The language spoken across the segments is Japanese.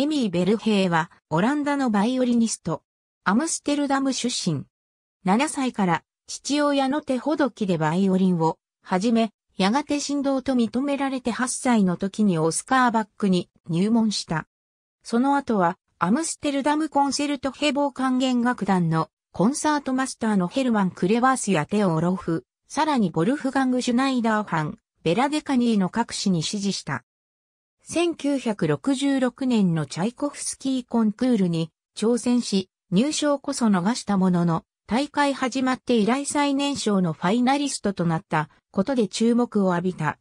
エミー・ベルヘイは、オランダのバイオリニスト。アムステルダム出身。7歳から、父親の手ほどきでバイオリンを、始め、やがて振動と認められて8歳の時にオスカーバックに入門した。その後は、アムステルダムコンセルトヘボー管弦楽団の、コンサートマスターのヘルマン・クレバースやテオ・オロフ、さらにボルフガング・シュナイダーファン、ベラデカニーの各紙に指示した。1966年のチャイコフスキーコンクールに挑戦し、入賞こそ逃したものの、大会始まって以来最年少のファイナリストとなったことで注目を浴びた。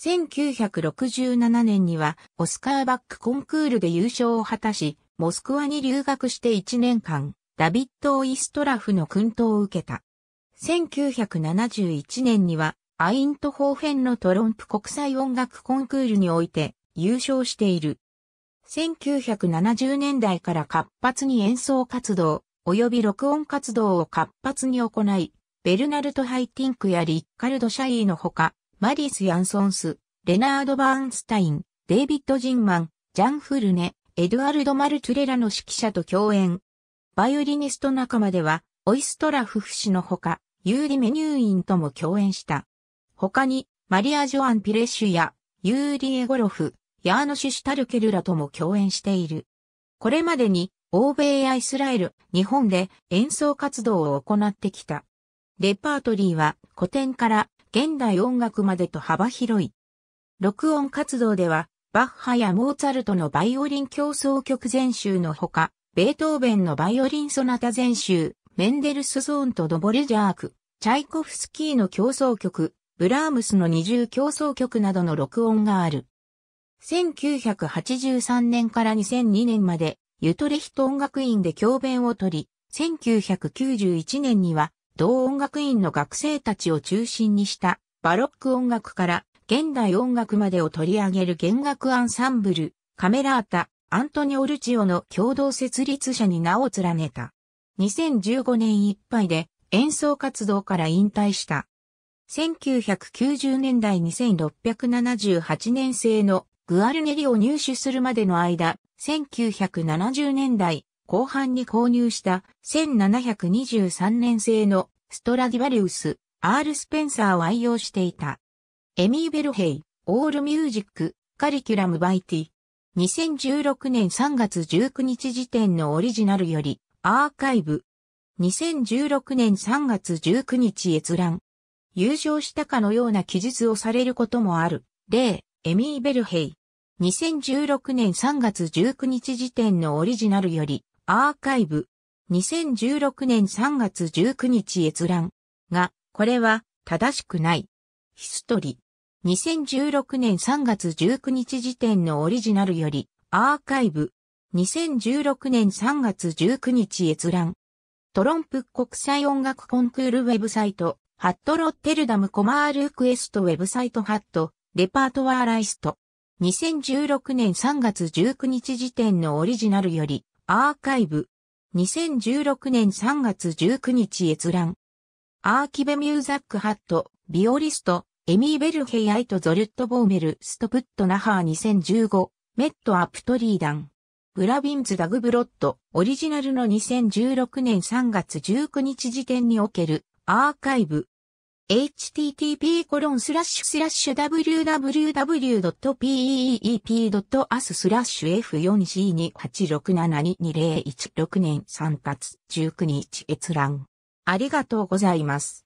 1967年にはオスカーバックコンクールで優勝を果たし、モスクワに留学して1年間、ダビッド・オイストラフの訓導を受けた。1971年にはアイントホーフェンのトロンプ国際音楽コンクールにおいて優勝している。1970年代から活発に演奏活動、及び録音活動を活発に行い、ベルナルト・ハイティンクやリッカルド・シャイーのほか、マリス・ヤンソンス、レナード・バーンスタイン、デイビッド・ジンマン、ジャン・フルネ、エドゥアルド・マルトゥレラの指揮者と共演。バイオリニスト仲間では、オイストラフフ氏のほか、ユーリ・メニューインとも共演した。他に、マリア・ジョアン・ピレッシュや、ユーリ・エゴロフ、ヤーノシュ・シュタルケルらとも共演している。これまでに、欧米やイスラエル、日本で演奏活動を行ってきた。レパートリーは古典から現代音楽までと幅広い。録音活動では、バッハやモーツァルトのバイオリン競争曲全集のほか、ベートーベンのバイオリンソナタ全集、メンデルスゾーンとドボルジャーク、チャイコフスキーの競争曲、ブラームスの二重競争曲などの録音がある。1983年から2002年まで、ユトレヒト音楽院で教鞭をとり、1991年には、同音楽院の学生たちを中心にしたバロック音楽から現代音楽までを取り上げる弦楽アンサンブル、カメラータ、アントニオ・ルチオの共同設立者に名を連ねた。2015年いっぱいで演奏活動から引退した。1990年代2678年製のグアルネリを入手するまでの間、1970年代後半に購入した1723年製のストラディバリウス、アール・スペンサーを愛用していた。エミー・ベルヘイ、オール・ミュージック、カリキュラム・バイティ。2016年3月19日時点のオリジナルより、アーカイブ。2016年3月19日閲覧。優勝したかのような記述をされることもある。例、エミー・ベルヘイ。2016年3月19日時点のオリジナルより、アーカイブ。2016年3月19日閲覧。が、これは、正しくない。ヒストリ。2016年3月19日時点のオリジナルより、アーカイブ。2016年3月19日閲覧。トロンプ国際音楽コンクールウェブサイト、ハットロッテルダムコマールクエストウェブサイトハット、レパートワーライスト。2016年3月19日時点のオリジナルより、アーカイブ。2016年3月19日閲覧。アーキベミューザックハット、ビオリスト、エミー・ベルヘイアイト・ゾルット・ボーメル、ストプット・ナハー2015、メット・アプトリーダン。ブラビンズ・ダグ・ブロット、オリジナルの2016年3月19日時点における、アーカイブ。http://www.peep.as スラッシュ F4C28672201 6年3月19日閲覧。ありがとうございます。